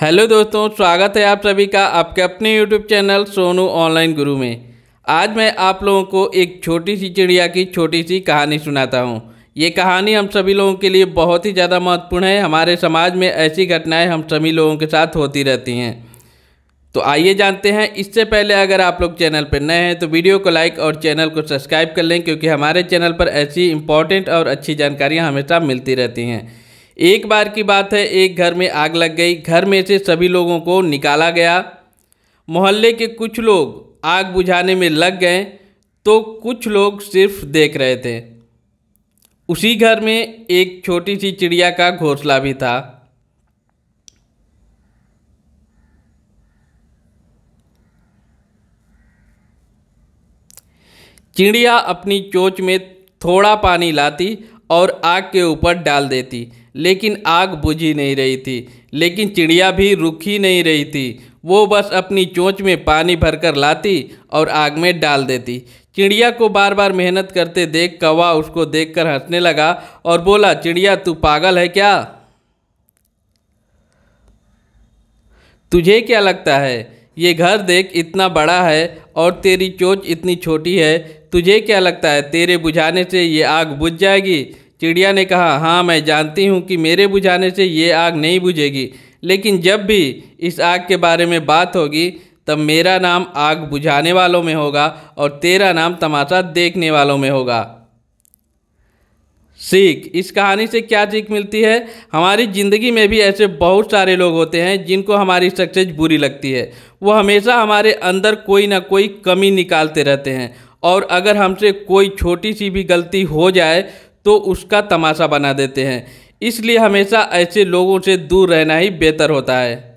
hello दोस्तों स्वागत है आप सभी का आपके अपने यूट्यूब चैनल सोनू ऑनलाइन गुरु में आज मैं आप लोगों को एक छोटी सी चिड़िया की छोटी सी कहानी सुनाता हूँ ये कहानी हम सभी लोगों के लिए बहुत ही ज़्यादा महत्वपूर्ण है हमारे समाज में ऐसी घटनाएं हम सभी लोगों के साथ होती रहती हैं तो आइए जानते हैं इससे पहले अगर आप लोग चैनल पर नए हैं तो वीडियो को लाइक और चैनल को सब्सक्राइब कर लें क्योंकि हमारे चैनल पर ऐसी इंपॉर्टेंट और अच्छी जानकारियाँ हमेशा मिलती रहती हैं एक बार की बात है एक घर में आग लग गई घर में से सभी लोगों को निकाला गया मोहल्ले के कुछ लोग आग बुझाने में लग गए तो कुछ लोग सिर्फ देख रहे थे उसी घर में एक छोटी सी चिड़िया का घोंसला भी था चिड़िया अपनी चोच में थोड़ा पानी लाती और आग के ऊपर डाल देती लेकिन आग बुझी नहीं रही थी लेकिन चिड़िया भी रुकी नहीं रही थी वो बस अपनी चोंच में पानी भरकर लाती और आग में डाल देती चिड़िया को बार बार मेहनत करते देख कौवा उसको देखकर हंसने लगा और बोला चिड़िया तू पागल है क्या तुझे क्या लगता है ये घर देख इतना बड़ा है और तेरी चोच इतनी छोटी है तुझे क्या लगता है तेरे बुझाने से ये आग बुझ जाएगी चिड़िया ने कहा हाँ मैं जानती हूँ कि मेरे बुझाने से ये आग नहीं बुझेगी लेकिन जब भी इस आग के बारे में बात होगी तब मेरा नाम आग बुझाने वालों में होगा और तेरा नाम तमाशा देखने वालों में होगा सीख इस कहानी से क्या सीख मिलती है हमारी ज़िंदगी में भी ऐसे बहुत सारे लोग होते हैं जिनको हमारी सक्सेस बुरी लगती है वो हमेशा हमारे अंदर कोई ना कोई कमी निकालते रहते हैं और अगर हमसे कोई छोटी सी भी गलती हो जाए तो उसका तमाशा बना देते हैं इसलिए हमेशा ऐसे लोगों से दूर रहना ही बेहतर होता है